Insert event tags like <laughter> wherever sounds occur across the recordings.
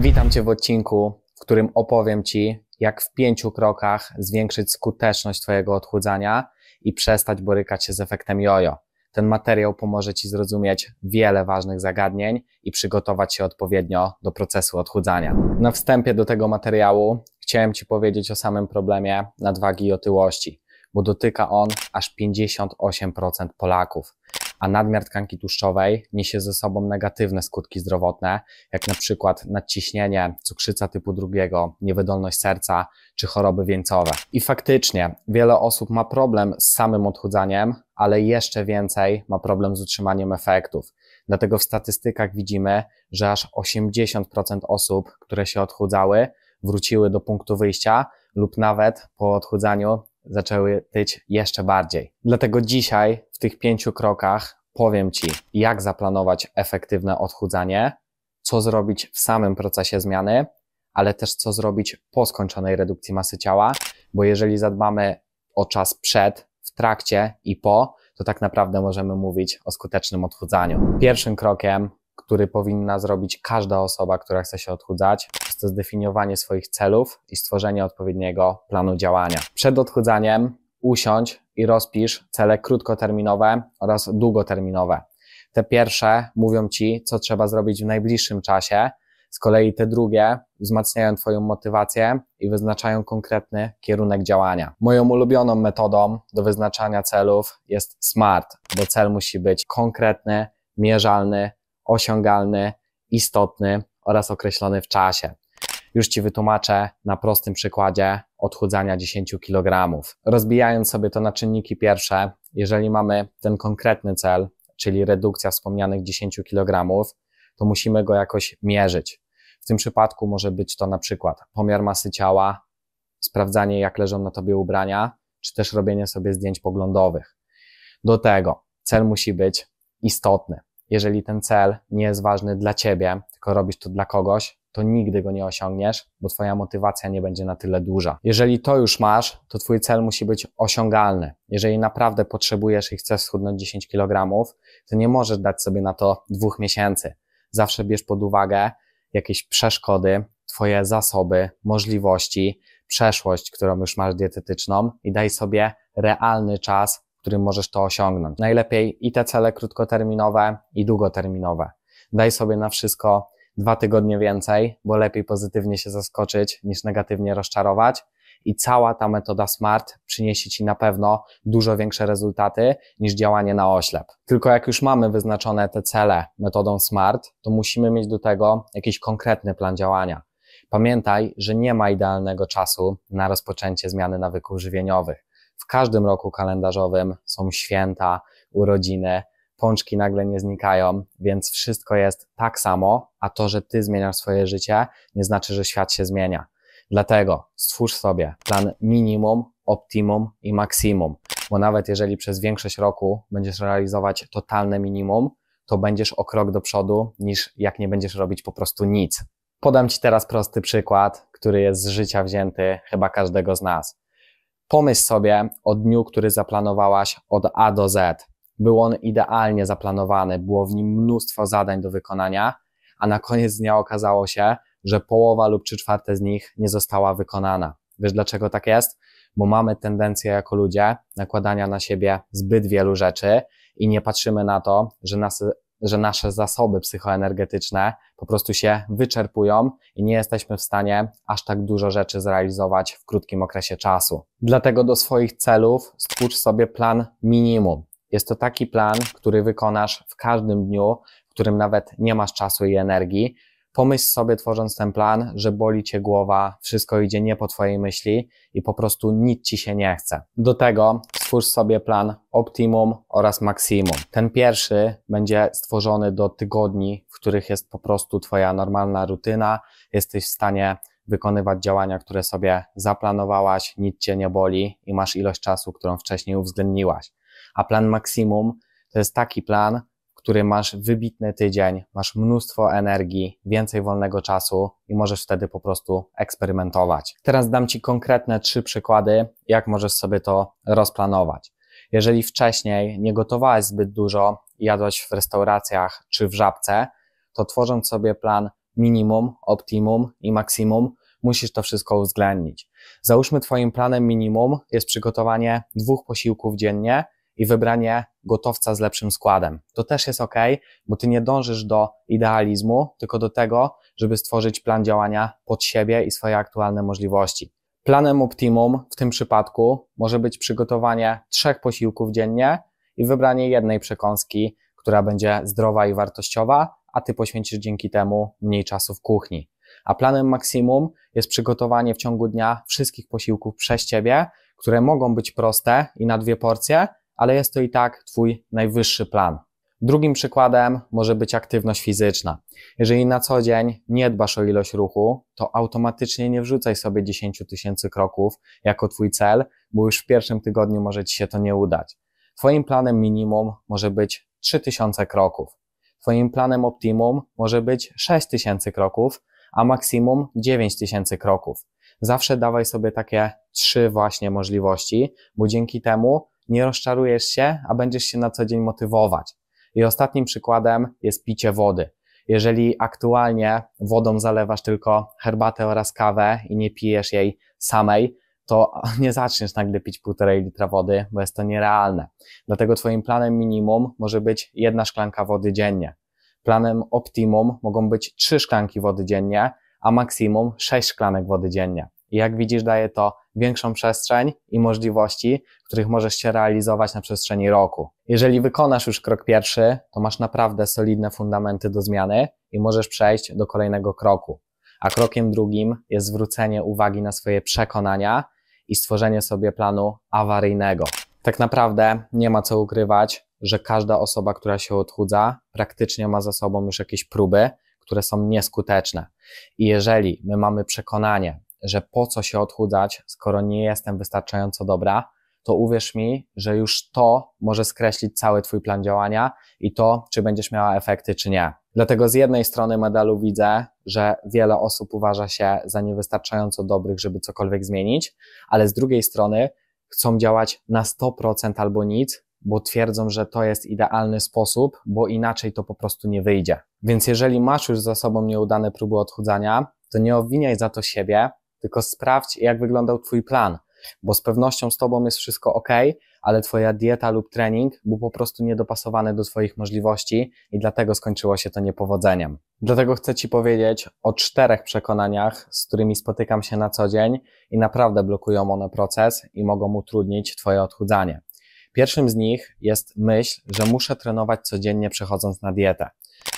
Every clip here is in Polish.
Witam Cię w odcinku, w którym opowiem Ci, jak w pięciu krokach zwiększyć skuteczność Twojego odchudzania i przestać borykać się z efektem jojo. Ten materiał pomoże Ci zrozumieć wiele ważnych zagadnień i przygotować się odpowiednio do procesu odchudzania. Na wstępie do tego materiału chciałem Ci powiedzieć o samym problemie nadwagi i otyłości, bo dotyka on aż 58% Polaków a nadmiar tkanki tłuszczowej niesie ze sobą negatywne skutki zdrowotne, jak na przykład nadciśnienie, cukrzyca typu drugiego, niewydolność serca czy choroby wieńcowe. I faktycznie wiele osób ma problem z samym odchudzaniem, ale jeszcze więcej ma problem z utrzymaniem efektów. Dlatego w statystykach widzimy, że aż 80% osób, które się odchudzały, wróciły do punktu wyjścia lub nawet po odchudzaniu zaczęły tyć jeszcze bardziej. Dlatego dzisiaj w tych pięciu krokach Powiem Ci, jak zaplanować efektywne odchudzanie, co zrobić w samym procesie zmiany, ale też co zrobić po skończonej redukcji masy ciała, bo jeżeli zadbamy o czas przed, w trakcie i po, to tak naprawdę możemy mówić o skutecznym odchudzaniu. Pierwszym krokiem, który powinna zrobić każda osoba, która chce się odchudzać, to zdefiniowanie swoich celów i stworzenie odpowiedniego planu działania. Przed odchudzaniem usiądź i rozpisz cele krótkoterminowe oraz długoterminowe. Te pierwsze mówią ci, co trzeba zrobić w najbliższym czasie, z kolei te drugie wzmacniają Twoją motywację i wyznaczają konkretny kierunek działania. Moją ulubioną metodą do wyznaczania celów jest SMART, bo cel musi być konkretny, mierzalny, osiągalny, istotny oraz określony w czasie. Już Ci wytłumaczę na prostym przykładzie odchudzania 10 kg. Rozbijając sobie to na czynniki pierwsze, jeżeli mamy ten konkretny cel, czyli redukcja wspomnianych 10 kg, to musimy go jakoś mierzyć. W tym przypadku może być to na przykład pomiar masy ciała, sprawdzanie jak leżą na tobie ubrania, czy też robienie sobie zdjęć poglądowych. Do tego cel musi być istotny. Jeżeli ten cel nie jest ważny dla ciebie, tylko robisz to dla kogoś, to nigdy go nie osiągniesz, bo twoja motywacja nie będzie na tyle duża. Jeżeli to już masz, to twój cel musi być osiągalny. Jeżeli naprawdę potrzebujesz i chcesz schudnąć 10 kg, to nie możesz dać sobie na to dwóch miesięcy. Zawsze bierz pod uwagę jakieś przeszkody, twoje zasoby, możliwości, przeszłość, którą już masz dietetyczną i daj sobie realny czas, w którym możesz to osiągnąć. Najlepiej i te cele krótkoterminowe, i długoterminowe. Daj sobie na wszystko dwa tygodnie więcej, bo lepiej pozytywnie się zaskoczyć niż negatywnie rozczarować. I cała ta metoda SMART przyniesie Ci na pewno dużo większe rezultaty niż działanie na oślep. Tylko jak już mamy wyznaczone te cele metodą SMART, to musimy mieć do tego jakiś konkretny plan działania. Pamiętaj, że nie ma idealnego czasu na rozpoczęcie zmiany nawyków żywieniowych. W każdym roku kalendarzowym są święta, urodziny, pączki nagle nie znikają, więc wszystko jest tak samo, a to, że ty zmieniasz swoje życie, nie znaczy, że świat się zmienia. Dlatego stwórz sobie plan minimum, optimum i maksimum, bo nawet jeżeli przez większość roku będziesz realizować totalne minimum, to będziesz o krok do przodu, niż jak nie będziesz robić po prostu nic. Podam Ci teraz prosty przykład, który jest z życia wzięty chyba każdego z nas. Pomyśl sobie o dniu, który zaplanowałaś od A do Z. Był on idealnie zaplanowany, było w nim mnóstwo zadań do wykonania, a na koniec dnia okazało się, że połowa lub trzy czwarte z nich nie została wykonana. Wiesz dlaczego tak jest? Bo mamy tendencję jako ludzie nakładania na siebie zbyt wielu rzeczy i nie patrzymy na to, że, nas, że nasze zasoby psychoenergetyczne po prostu się wyczerpują i nie jesteśmy w stanie aż tak dużo rzeczy zrealizować w krótkim okresie czasu. Dlatego do swoich celów stwórz sobie plan minimum. Jest to taki plan, który wykonasz w każdym dniu, w którym nawet nie masz czasu i energii. Pomyśl sobie, tworząc ten plan, że boli cię głowa, wszystko idzie nie po twojej myśli i po prostu nic ci się nie chce. Do tego stwórz sobie plan optimum oraz maksimum. Ten pierwszy będzie stworzony do tygodni, w których jest po prostu twoja normalna rutyna, jesteś w stanie wykonywać działania, które sobie zaplanowałaś, nic cię nie boli i masz ilość czasu, którą wcześniej uwzględniłaś a plan maksimum to jest taki plan, który masz wybitny tydzień, masz mnóstwo energii, więcej wolnego czasu i możesz wtedy po prostu eksperymentować. Teraz dam Ci konkretne trzy przykłady, jak możesz sobie to rozplanować. Jeżeli wcześniej nie gotowałeś zbyt dużo, jadłeś w restauracjach czy w żabce, to tworząc sobie plan minimum, optimum i maksimum, musisz to wszystko uwzględnić. Załóżmy Twoim planem minimum jest przygotowanie dwóch posiłków dziennie i wybranie gotowca z lepszym składem. To też jest ok, bo ty nie dążysz do idealizmu, tylko do tego, żeby stworzyć plan działania pod siebie i swoje aktualne możliwości. Planem optimum w tym przypadku może być przygotowanie trzech posiłków dziennie i wybranie jednej przekąski, która będzie zdrowa i wartościowa, a ty poświęcisz dzięki temu mniej czasu w kuchni. A planem maksimum jest przygotowanie w ciągu dnia wszystkich posiłków przez ciebie, które mogą być proste i na dwie porcje, ale jest to i tak Twój najwyższy plan. Drugim przykładem może być aktywność fizyczna. Jeżeli na co dzień nie dbasz o ilość ruchu, to automatycznie nie wrzucaj sobie 10 tysięcy kroków jako Twój cel, bo już w pierwszym tygodniu może Ci się to nie udać. Twoim planem minimum może być 3000 kroków. Twoim planem optimum może być 6000 kroków, a maksimum 9000 kroków. Zawsze dawaj sobie takie trzy właśnie możliwości, bo dzięki temu nie rozczarujesz się, a będziesz się na co dzień motywować. I ostatnim przykładem jest picie wody. Jeżeli aktualnie wodą zalewasz tylko herbatę oraz kawę i nie pijesz jej samej, to <laughs> nie zaczniesz nagle pić półtorej litra wody, bo jest to nierealne. Dlatego Twoim planem minimum może być jedna szklanka wody dziennie. Planem optimum mogą być trzy szklanki wody dziennie, a maksimum sześć szklanek wody dziennie. I jak widzisz, daje to większą przestrzeń i możliwości, których możesz się realizować na przestrzeni roku. Jeżeli wykonasz już krok pierwszy, to masz naprawdę solidne fundamenty do zmiany i możesz przejść do kolejnego kroku. A krokiem drugim jest zwrócenie uwagi na swoje przekonania i stworzenie sobie planu awaryjnego. Tak naprawdę nie ma co ukrywać, że każda osoba, która się odchudza, praktycznie ma za sobą już jakieś próby, które są nieskuteczne. I jeżeli my mamy przekonanie, że po co się odchudzać, skoro nie jestem wystarczająco dobra, to uwierz mi, że już to może skreślić cały Twój plan działania i to, czy będziesz miała efekty, czy nie. Dlatego z jednej strony medalu widzę, że wiele osób uważa się za niewystarczająco dobrych, żeby cokolwiek zmienić, ale z drugiej strony chcą działać na 100% albo nic, bo twierdzą, że to jest idealny sposób, bo inaczej to po prostu nie wyjdzie. Więc jeżeli masz już za sobą nieudane próby odchudzania, to nie obwiniaj za to siebie, tylko sprawdź, jak wyglądał Twój plan, bo z pewnością z Tobą jest wszystko ok, ale Twoja dieta lub trening był po prostu niedopasowany do Twoich możliwości i dlatego skończyło się to niepowodzeniem. Dlatego chcę Ci powiedzieć o czterech przekonaniach, z którymi spotykam się na co dzień i naprawdę blokują one proces i mogą utrudnić Twoje odchudzanie. Pierwszym z nich jest myśl, że muszę trenować codziennie przechodząc na dietę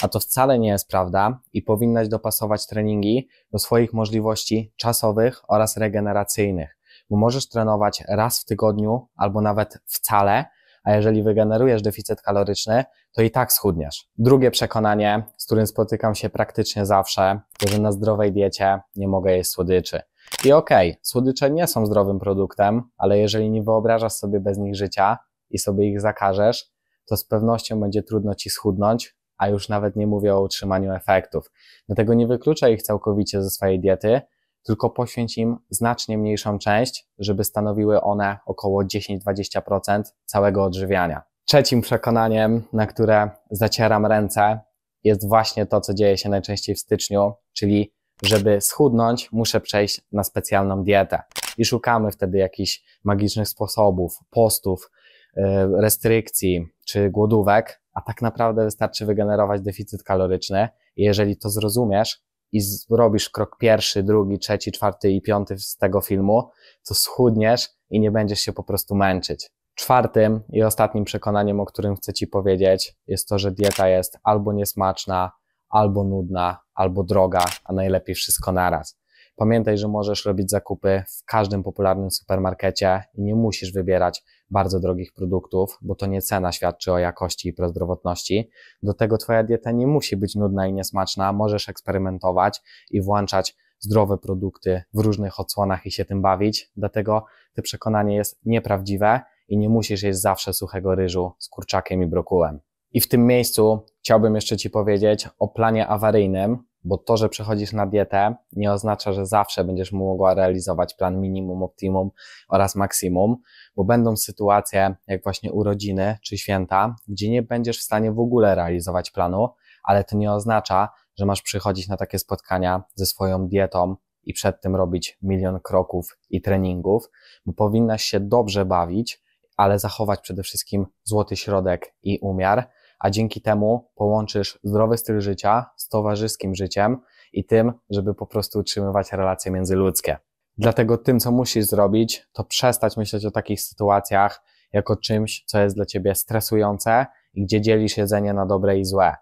a to wcale nie jest prawda i powinnaś dopasować treningi do swoich możliwości czasowych oraz regeneracyjnych, bo możesz trenować raz w tygodniu albo nawet wcale, a jeżeli wygenerujesz deficyt kaloryczny, to i tak schudniesz. Drugie przekonanie, z którym spotykam się praktycznie zawsze, to że na zdrowej diecie nie mogę jeść słodyczy. I okej, okay, słodycze nie są zdrowym produktem, ale jeżeli nie wyobrażasz sobie bez nich życia i sobie ich zakażesz, to z pewnością będzie trudno ci schudnąć, a już nawet nie mówię o utrzymaniu efektów. Dlatego nie wykluczaj ich całkowicie ze swojej diety, tylko poświęć im znacznie mniejszą część, żeby stanowiły one około 10-20% całego odżywiania. Trzecim przekonaniem, na które zacieram ręce, jest właśnie to, co dzieje się najczęściej w styczniu, czyli żeby schudnąć, muszę przejść na specjalną dietę. I szukamy wtedy jakichś magicznych sposobów, postów, E, restrykcji czy głodówek, a tak naprawdę wystarczy wygenerować deficyt kaloryczny. jeżeli to zrozumiesz i zrobisz krok pierwszy, drugi, trzeci, czwarty i piąty z tego filmu, to schudniesz i nie będziesz się po prostu męczyć. Czwartym i ostatnim przekonaniem, o którym chcę Ci powiedzieć, jest to, że dieta jest albo niesmaczna, albo nudna, albo droga, a najlepiej wszystko naraz. Pamiętaj, że możesz robić zakupy w każdym popularnym supermarkecie i nie musisz wybierać bardzo drogich produktów, bo to nie cena świadczy o jakości i prozdrowotności. Do tego Twoja dieta nie musi być nudna i niesmaczna, możesz eksperymentować i włączać zdrowe produkty w różnych odsłonach i się tym bawić. Dlatego to przekonanie jest nieprawdziwe i nie musisz jeść zawsze suchego ryżu z kurczakiem i brokułem. I w tym miejscu chciałbym jeszcze Ci powiedzieć o planie awaryjnym, bo to, że przechodzisz na dietę, nie oznacza, że zawsze będziesz mogła realizować plan minimum, optimum oraz maksimum, bo będą sytuacje jak właśnie urodziny czy święta, gdzie nie będziesz w stanie w ogóle realizować planu, ale to nie oznacza, że masz przychodzić na takie spotkania ze swoją dietą i przed tym robić milion kroków i treningów, bo powinnaś się dobrze bawić, ale zachować przede wszystkim złoty środek i umiar a dzięki temu połączysz zdrowy styl życia z towarzyskim życiem i tym, żeby po prostu utrzymywać relacje międzyludzkie. Dlatego tym, co musisz zrobić, to przestać myśleć o takich sytuacjach jako czymś, co jest dla ciebie stresujące i gdzie dzielisz jedzenie na dobre i złe.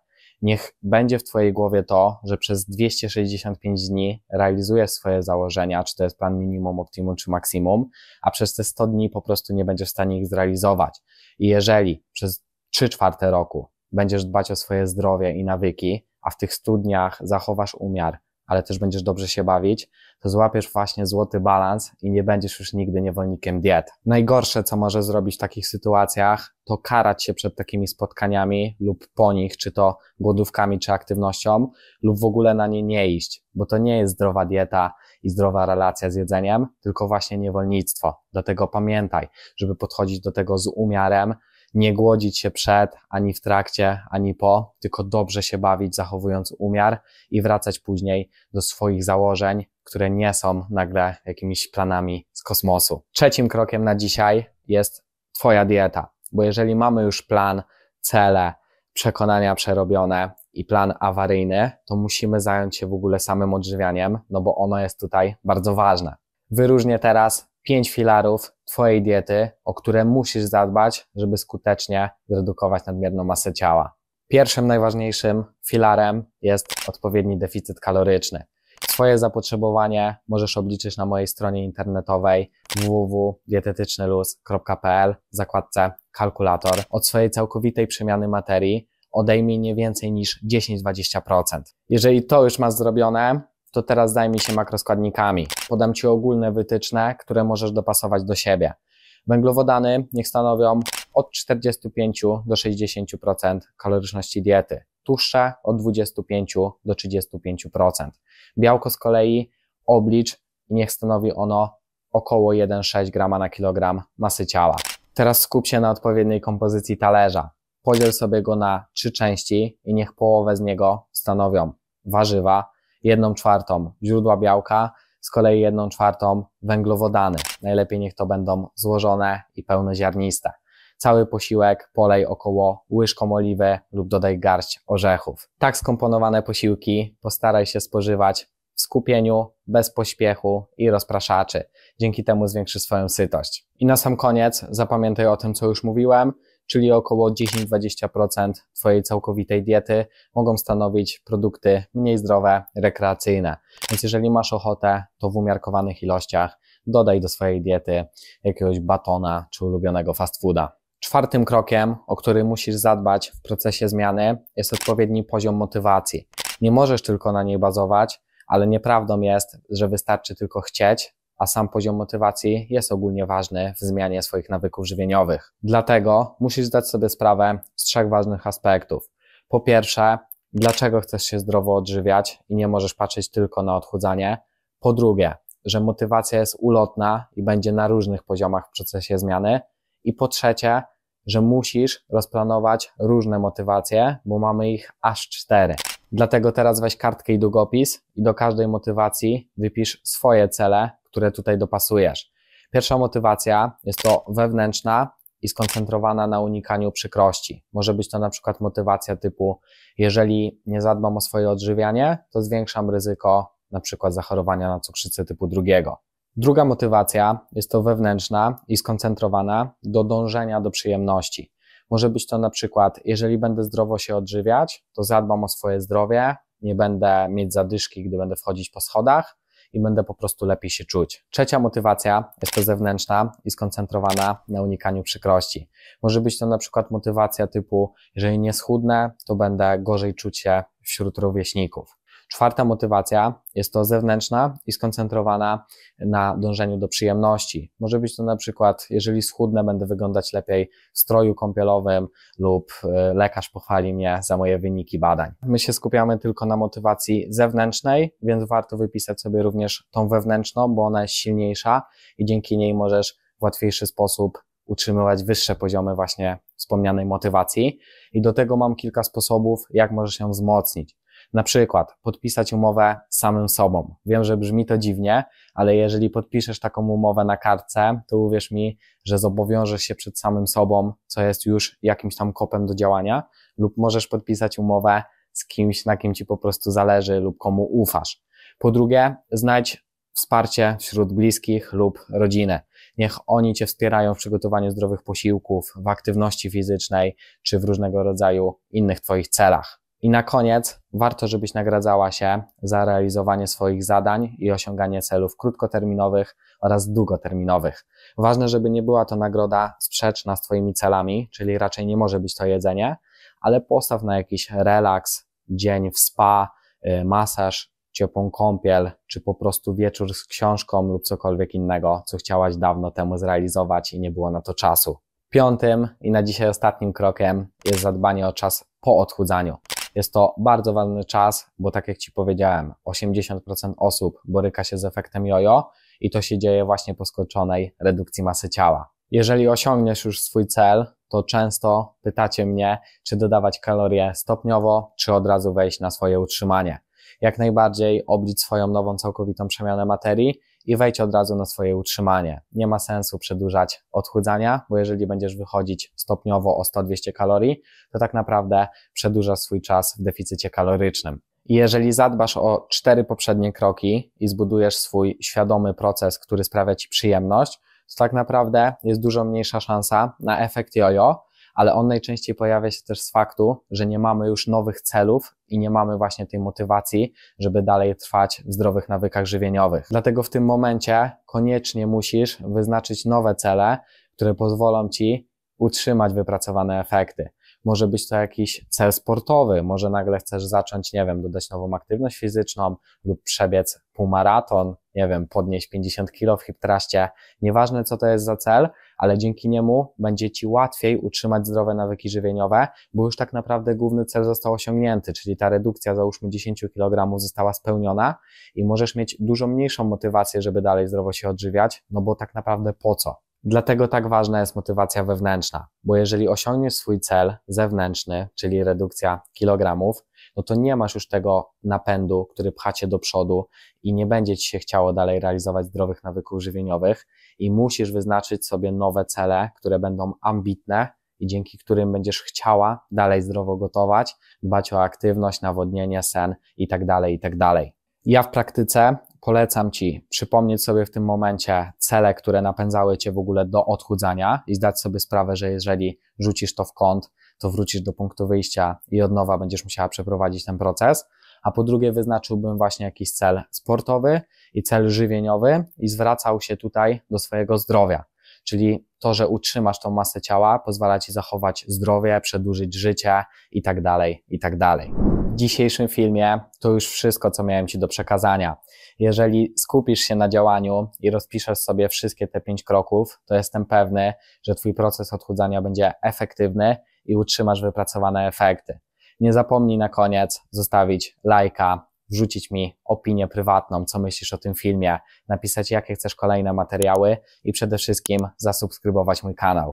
Niech będzie w Twojej głowie to, że przez 265 dni realizujesz swoje założenia, czy to jest plan minimum, optimum, czy maksimum, a przez te 100 dni po prostu nie będziesz w stanie ich zrealizować. I jeżeli przez trzy czwarte roku będziesz dbać o swoje zdrowie i nawyki, a w tych studniach zachowasz umiar, ale też będziesz dobrze się bawić, to złapiesz właśnie złoty balans i nie będziesz już nigdy niewolnikiem diet. Najgorsze, co może zrobić w takich sytuacjach, to karać się przed takimi spotkaniami lub po nich, czy to głodówkami, czy aktywnością, lub w ogóle na nie nie iść, bo to nie jest zdrowa dieta i zdrowa relacja z jedzeniem, tylko właśnie niewolnictwo. Dlatego pamiętaj, żeby podchodzić do tego z umiarem, nie głodzić się przed, ani w trakcie, ani po, tylko dobrze się bawić, zachowując umiar i wracać później do swoich założeń, które nie są nagle jakimiś planami z kosmosu. Trzecim krokiem na dzisiaj jest Twoja dieta, bo jeżeli mamy już plan, cele, przekonania przerobione i plan awaryjny, to musimy zająć się w ogóle samym odżywianiem, no bo ono jest tutaj bardzo ważne. Wyróżnię teraz pięć filarów Twojej diety, o które musisz zadbać, żeby skutecznie zredukować nadmierną masę ciała. Pierwszym najważniejszym filarem jest odpowiedni deficyt kaloryczny. Swoje zapotrzebowanie możesz obliczyć na mojej stronie internetowej www.dietetycznyluz.pl w zakładce kalkulator. Od swojej całkowitej przemiany materii odejmij nie więcej niż 10-20%. Jeżeli to już masz zrobione, to teraz zajmij się makroskładnikami. Podam Ci ogólne wytyczne, które możesz dopasować do siebie. Węglowodany niech stanowią od 45 do 60% kaloryczności diety, tłuszcze od 25 do 35%. Białko z kolei oblicz i niech stanowi ono około 1,6 g na kilogram masy ciała. Teraz skup się na odpowiedniej kompozycji talerza. Podziel sobie go na trzy części i niech połowę z niego stanowią warzywa, jedną czwartą źródła białka, z kolei jedną czwartą węglowodany. Najlepiej niech to będą złożone i pełnoziarniste. Cały posiłek polej około łyżką oliwy lub dodaj garść orzechów. Tak skomponowane posiłki postaraj się spożywać w skupieniu, bez pośpiechu i rozpraszaczy. Dzięki temu zwiększy swoją sytość. I na sam koniec zapamiętaj o tym, co już mówiłem, czyli około 10-20% Twojej całkowitej diety mogą stanowić produkty mniej zdrowe, rekreacyjne. Więc jeżeli masz ochotę, to w umiarkowanych ilościach dodaj do swojej diety jakiegoś batona czy ulubionego fast fooda. Czwartym krokiem, o który musisz zadbać w procesie zmiany, jest odpowiedni poziom motywacji. Nie możesz tylko na niej bazować, ale nieprawdą jest, że wystarczy tylko chcieć, a sam poziom motywacji jest ogólnie ważny w zmianie swoich nawyków żywieniowych. Dlatego musisz zdać sobie sprawę z trzech ważnych aspektów. Po pierwsze, dlaczego chcesz się zdrowo odżywiać i nie możesz patrzeć tylko na odchudzanie. Po drugie, że motywacja jest ulotna i będzie na różnych poziomach w procesie zmiany. I po trzecie, że musisz rozplanować różne motywacje, bo mamy ich aż cztery. Dlatego teraz weź kartkę i długopis i do każdej motywacji wypisz swoje cele które tutaj dopasujesz. Pierwsza motywacja jest to wewnętrzna i skoncentrowana na unikaniu przykrości. Może być to na przykład motywacja typu, jeżeli nie zadbam o swoje odżywianie, to zwiększam ryzyko na przykład zachorowania na cukrzycę typu drugiego. Druga motywacja jest to wewnętrzna i skoncentrowana do dążenia do przyjemności. Może być to na przykład, jeżeli będę zdrowo się odżywiać, to zadbam o swoje zdrowie, nie będę mieć zadyszki, gdy będę wchodzić po schodach, i będę po prostu lepiej się czuć. Trzecia motywacja jest to zewnętrzna i skoncentrowana na unikaniu przykrości. Może być to na przykład motywacja typu, jeżeli nie schudnę, to będę gorzej czuć się wśród rówieśników. Czwarta motywacja jest to zewnętrzna i skoncentrowana na dążeniu do przyjemności. Może być to na przykład, jeżeli schudnę, będę wyglądać lepiej w stroju kąpielowym lub e, lekarz pochwali mnie za moje wyniki badań. My się skupiamy tylko na motywacji zewnętrznej, więc warto wypisać sobie również tą wewnętrzną, bo ona jest silniejsza i dzięki niej możesz w łatwiejszy sposób utrzymywać wyższe poziomy właśnie wspomnianej motywacji. I do tego mam kilka sposobów, jak możesz ją wzmocnić. Na przykład podpisać umowę samym sobą. Wiem, że brzmi to dziwnie, ale jeżeli podpiszesz taką umowę na kartce, to uwierz mi, że zobowiążesz się przed samym sobą, co jest już jakimś tam kopem do działania, lub możesz podpisać umowę z kimś, na kim ci po prostu zależy lub komu ufasz. Po drugie, znajdź wsparcie wśród bliskich lub rodziny. Niech oni Cię wspierają w przygotowaniu zdrowych posiłków, w aktywności fizycznej czy w różnego rodzaju innych Twoich celach. I na koniec warto, żebyś nagradzała się za realizowanie swoich zadań i osiąganie celów krótkoterminowych oraz długoterminowych. Ważne, żeby nie była to nagroda sprzeczna z Twoimi celami, czyli raczej nie może być to jedzenie, ale postaw na jakiś relaks, dzień w spa, y, masaż, ciepłą kąpiel, czy po prostu wieczór z książką lub cokolwiek innego, co chciałaś dawno temu zrealizować i nie było na to czasu. Piątym i na dzisiaj ostatnim krokiem jest zadbanie o czas po odchudzaniu. Jest to bardzo ważny czas, bo tak jak Ci powiedziałem, 80% osób boryka się z efektem jojo i to się dzieje właśnie po skończonej redukcji masy ciała. Jeżeli osiągniesz już swój cel, to często pytacie mnie, czy dodawać kalorie stopniowo, czy od razu wejść na swoje utrzymanie. Jak najbardziej oblicz swoją nową całkowitą przemianę materii i wejdź od razu na swoje utrzymanie. Nie ma sensu przedłużać odchudzania, bo jeżeli będziesz wychodzić stopniowo o 100-200 kalorii, to tak naprawdę przedłużasz swój czas w deficycie kalorycznym. I jeżeli zadbasz o cztery poprzednie kroki i zbudujesz swój świadomy proces, który sprawia Ci przyjemność, to tak naprawdę jest dużo mniejsza szansa na efekt jojo, ale on najczęściej pojawia się też z faktu, że nie mamy już nowych celów i nie mamy właśnie tej motywacji, żeby dalej trwać w zdrowych nawykach żywieniowych. Dlatego w tym momencie koniecznie musisz wyznaczyć nowe cele, które pozwolą ci utrzymać wypracowane efekty. Może być to jakiś cel sportowy, może nagle chcesz zacząć, nie wiem, dodać nową aktywność fizyczną lub przebiec półmaraton, nie wiem, podnieść 50 kg w hip traście. Nieważne co to jest za cel, ale dzięki niemu będzie Ci łatwiej utrzymać zdrowe nawyki żywieniowe, bo już tak naprawdę główny cel został osiągnięty, czyli ta redukcja załóżmy 10 kg została spełniona i możesz mieć dużo mniejszą motywację, żeby dalej zdrowo się odżywiać, no bo tak naprawdę po co? Dlatego tak ważna jest motywacja wewnętrzna, bo jeżeli osiągniesz swój cel zewnętrzny, czyli redukcja kilogramów, no to nie masz już tego napędu, który pchacie do przodu i nie będzie ci się chciało dalej realizować zdrowych nawyków żywieniowych i musisz wyznaczyć sobie nowe cele, które będą ambitne i dzięki którym będziesz chciała dalej zdrowo gotować, dbać o aktywność, nawodnienie, sen i tak dalej, i tak dalej. Ja w praktyce polecam Ci przypomnieć sobie w tym momencie cele, które napędzały Cię w ogóle do odchudzania i zdać sobie sprawę, że jeżeli rzucisz to w kąt, to wrócisz do punktu wyjścia i od nowa będziesz musiała przeprowadzić ten proces. A po drugie, wyznaczyłbym właśnie jakiś cel sportowy i cel żywieniowy i zwracał się tutaj do swojego zdrowia. Czyli to, że utrzymasz tą masę ciała, pozwala ci zachować zdrowie, przedłużyć życie i tak dalej, i tak dalej. W dzisiejszym filmie to już wszystko, co miałem ci do przekazania. Jeżeli skupisz się na działaniu i rozpiszesz sobie wszystkie te pięć kroków, to jestem pewny, że twój proces odchudzania będzie efektywny i utrzymasz wypracowane efekty. Nie zapomnij na koniec zostawić lajka, wrzucić mi opinię prywatną, co myślisz o tym filmie, napisać jakie chcesz kolejne materiały i przede wszystkim zasubskrybować mój kanał.